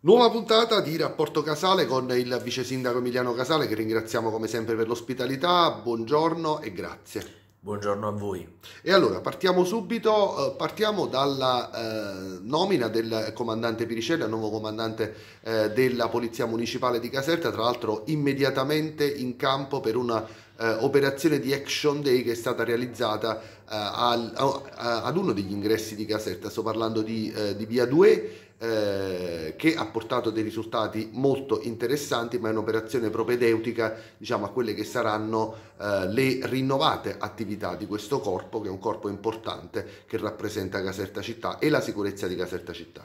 Nuova puntata di Rapporto Casale con il vice sindaco Emiliano Casale che ringraziamo come sempre per l'ospitalità, buongiorno e grazie. Buongiorno a voi. E allora partiamo subito, eh, partiamo dalla eh, nomina del comandante Piricelli, Piricella, nuovo comandante eh, della Polizia Municipale di Caserta, tra l'altro immediatamente in campo per una eh, operazione di Action Day che è stata realizzata eh, al, a, ad uno degli ingressi di Caserta, sto parlando di, eh, di Via 2 eh, che ha portato dei risultati molto interessanti, ma è un'operazione propedeutica diciamo, a quelle che saranno eh, le rinnovate attività di questo corpo, che è un corpo importante che rappresenta Caserta Città e la sicurezza di Caserta Città.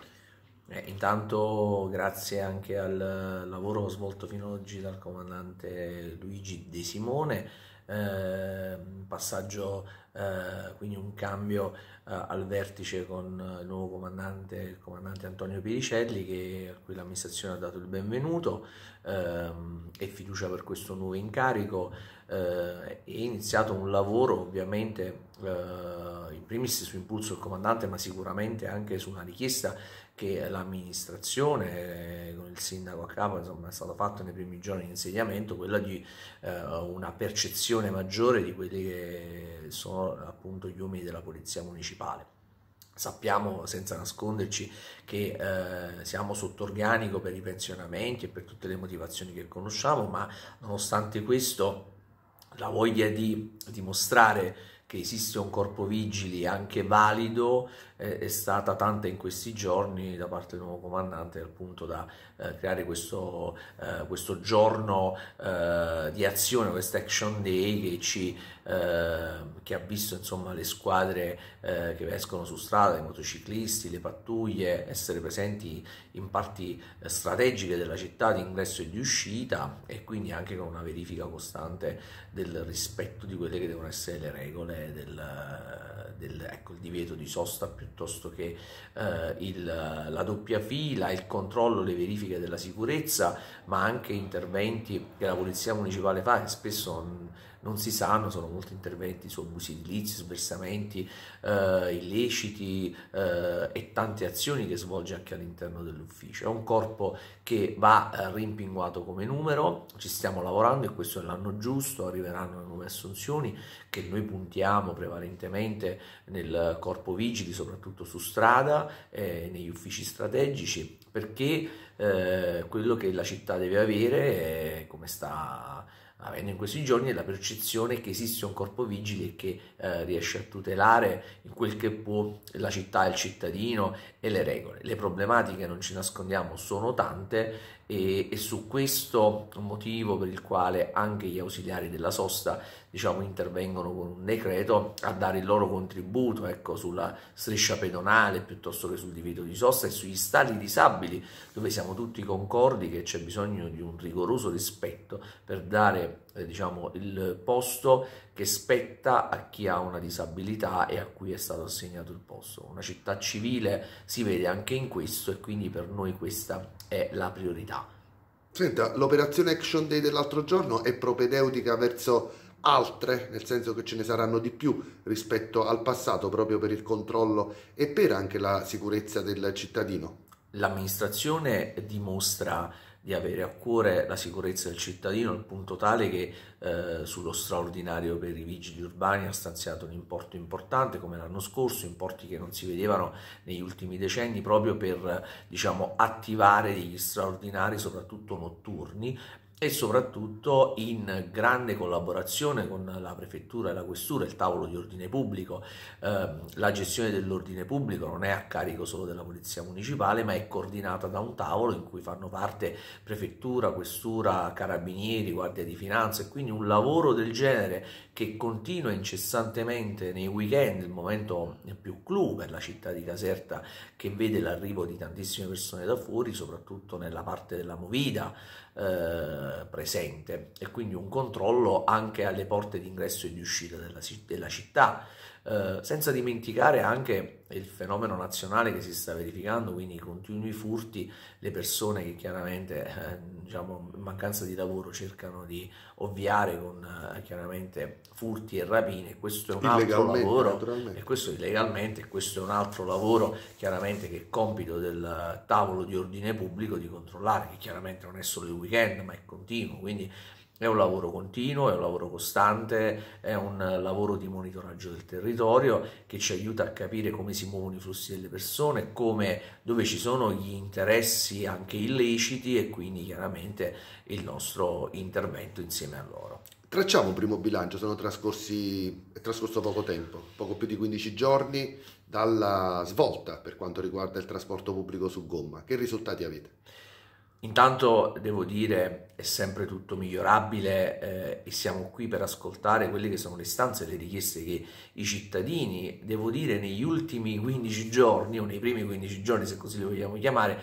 Eh, intanto grazie anche al lavoro svolto fino ad oggi dal comandante Luigi De Simone eh, un passaggio, eh, quindi un cambio eh, al vertice con il nuovo comandante, il comandante Antonio Piricelli, che, a cui l'amministrazione ha dato il benvenuto ehm, e fiducia per questo nuovo incarico. è iniziato un lavoro ovviamente in primis su impulso del comandante, ma sicuramente anche su una richiesta che l'amministrazione con il sindaco a capo insomma, è stato fatto nei primi giorni di insediamento, quella di una percezione pressione maggiore di quelli che sono appunto gli uomini della polizia municipale. Sappiamo senza nasconderci che eh, siamo sotto organico per i pensionamenti e per tutte le motivazioni che conosciamo, ma nonostante questo la voglia di dimostrare che esiste un corpo vigili anche valido è stata tanta in questi giorni da parte del nuovo comandante al punto da eh, creare questo, eh, questo giorno eh, di azione, questo action day che, ci, eh, che ha visto insomma, le squadre eh, che escono su strada, i motociclisti, le pattuglie essere presenti in parti eh, strategiche della città di ingresso e di uscita e quindi anche con una verifica costante del rispetto di quelle che devono essere le regole del, del ecco, il divieto di sosta piuttosto piuttosto che eh, il, la doppia fila, il controllo, le verifiche della sicurezza, ma anche interventi che la Polizia Municipale fa che spesso mm, non si sanno, sono molti interventi su abusi edilizi, su versamenti eh, illeciti eh, e tante azioni che svolge anche all'interno dell'ufficio. È un corpo che va eh, rimpinguato come numero, ci stiamo lavorando e questo è l'anno giusto, arriveranno le nuove assunzioni che noi puntiamo prevalentemente nel corpo vigili, soprattutto su strada, eh, negli uffici strategici, perché eh, quello che la città deve avere, come sta avendo in questi giorni la percezione che esiste un corpo vigile e che eh, riesce a tutelare in quel che può la città, il cittadino e le regole. Le problematiche, non ci nascondiamo, sono tante e, e, su questo motivo per il quale anche gli ausiliari della sosta diciamo, intervengono con un decreto a dare il loro contributo ecco, sulla striscia pedonale piuttosto che sul divieto di sosta e sugli stadi disabili dove siamo tutti concordi che c'è bisogno di un rigoroso rispetto per dare eh, diciamo, il posto che spetta a chi ha una disabilità e a cui è stato assegnato il posto. Una città civile si vede anche in questo e quindi per noi questa è la priorità. Senta, l'operazione Action Day dell'altro giorno è propedeutica verso altre, nel senso che ce ne saranno di più rispetto al passato proprio per il controllo e per anche la sicurezza del cittadino. L'amministrazione dimostra di avere a cuore la sicurezza del cittadino al punto tale che eh, sullo straordinario per i vigili urbani ha stanziato un importo importante come l'anno scorso, importi che non si vedevano negli ultimi decenni proprio per diciamo, attivare degli straordinari soprattutto notturni e soprattutto in grande collaborazione con la prefettura e la questura, il tavolo di ordine pubblico. Ehm, la gestione dell'ordine pubblico non è a carico solo della polizia municipale, ma è coordinata da un tavolo in cui fanno parte prefettura, questura, carabinieri, guardia di finanza e quindi un lavoro del genere che continua incessantemente nei weekend, il momento più clou per la città di Caserta che vede l'arrivo di tantissime persone da fuori, soprattutto nella parte della Movida, eh, presente e quindi un controllo anche alle porte d'ingresso e di uscita della, della città, eh, senza dimenticare anche il fenomeno nazionale che si sta verificando, quindi i continui furti, le persone che chiaramente eh, diciamo, in mancanza di lavoro cercano di ovviare con eh, chiaramente furti e rapine, questo è un altro lavoro, e questo illegalmente, questo è un altro lavoro chiaramente che è compito del tavolo di ordine pubblico di controllare, che chiaramente non è solo di weekend, ma è continuo, quindi è un lavoro continuo, è un lavoro costante, è un lavoro di monitoraggio del territorio che ci aiuta a capire come si muovono i flussi delle persone, come, dove ci sono gli interessi anche illeciti e quindi chiaramente il nostro intervento insieme a loro. Tracciamo un primo bilancio, sono trascorsi, è trascorso poco tempo, poco più di 15 giorni dalla svolta per quanto riguarda il trasporto pubblico su gomma. Che risultati avete? Intanto devo dire è sempre tutto migliorabile eh, e siamo qui per ascoltare quelle che sono le istanze e le richieste che i cittadini, devo dire, negli ultimi 15 giorni o nei primi 15 giorni, se così li vogliamo chiamare,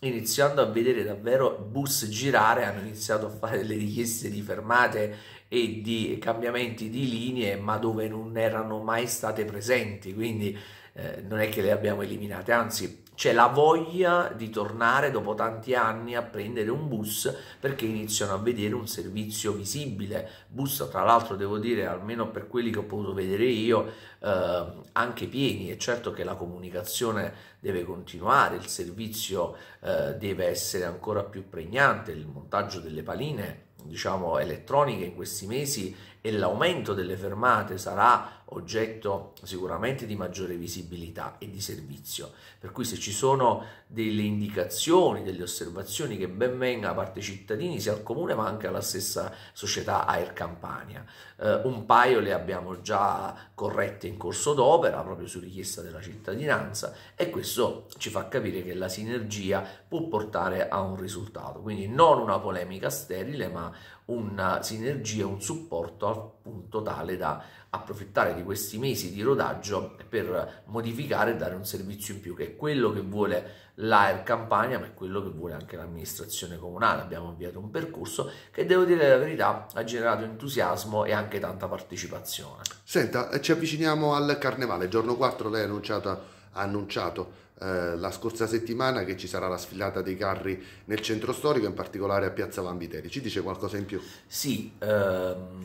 iniziando a vedere davvero bus girare, hanno iniziato a fare delle richieste di fermate e di cambiamenti di linee, ma dove non erano mai state presenti, quindi eh, non è che le abbiamo eliminate, anzi c'è la voglia di tornare dopo tanti anni a prendere un bus perché iniziano a vedere un servizio visibile. Bus, tra l'altro, devo dire, almeno per quelli che ho potuto vedere io, eh, anche pieni. È certo che la comunicazione deve continuare, il servizio eh, deve essere ancora più pregnante, il montaggio delle paline diciamo elettroniche in questi mesi e l'aumento delle fermate sarà oggetto sicuramente di maggiore visibilità e di servizio. Per cui se ci sono delle indicazioni, delle osservazioni che ben venga da parte cittadini, sia al comune ma anche alla stessa società Air Campania. Eh, un paio le abbiamo già corrette in corso d'opera proprio su richiesta della cittadinanza e questo ci fa capire che la sinergia può portare a un risultato. Quindi non una polemica sterile ma una sinergia, un supporto al appunto tale da approfittare di questi mesi di rodaggio per modificare e dare un servizio in più, che è quello che vuole l'AER Campania, ma è quello che vuole anche l'amministrazione comunale. Abbiamo avviato un percorso che, devo dire la verità, ha generato entusiasmo e anche tanta partecipazione. Senta, eh, ci avviciniamo al Carnevale, giorno 4 lei ha annunciato, ha annunciato eh, la scorsa settimana che ci sarà la sfilata dei carri nel centro storico, in particolare a Piazza Vanviteri. Ci dice qualcosa in più? Sì, ehm,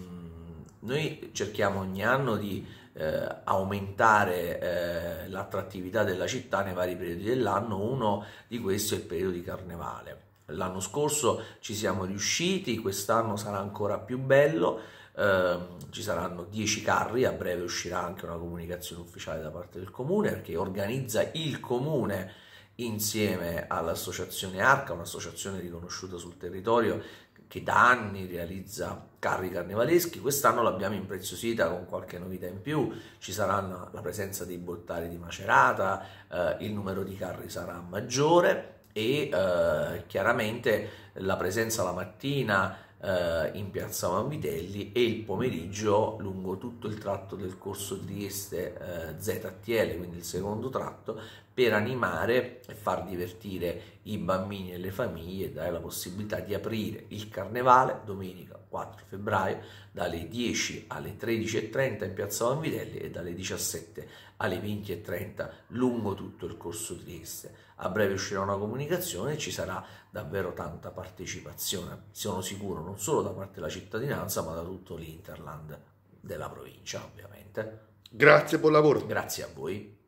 noi cerchiamo ogni anno di eh, aumentare eh, l'attrattività della città nei vari periodi dell'anno, uno di questi è il periodo di carnevale. L'anno scorso ci siamo riusciti, quest'anno sarà ancora più bello, eh, ci saranno 10 carri, a breve uscirà anche una comunicazione ufficiale da parte del comune perché organizza il comune insieme all'associazione ARCA, un'associazione riconosciuta sul territorio che da anni realizza carri carnevaleschi, quest'anno l'abbiamo impreziosita con qualche novità in più, ci sarà la presenza dei bottari di Macerata, eh, il numero di carri sarà maggiore e eh, chiaramente la presenza la mattina eh, in piazza Vanvitelli e il pomeriggio lungo tutto il tratto del corso Trieste eh, ZTL, quindi il secondo tratto, per animare e far divertire i bambini e le famiglie e dare la possibilità di aprire il carnevale domenica 4 febbraio dalle 10 alle 13.30 in Piazza Vanvidelli e dalle 17 alle 20.30 lungo tutto il corso Trieste. A breve uscirà una comunicazione e ci sarà davvero tanta partecipazione, sono sicuro, non solo da parte della cittadinanza ma da tutto l'Interland della provincia ovviamente. Grazie, buon lavoro. Grazie a voi.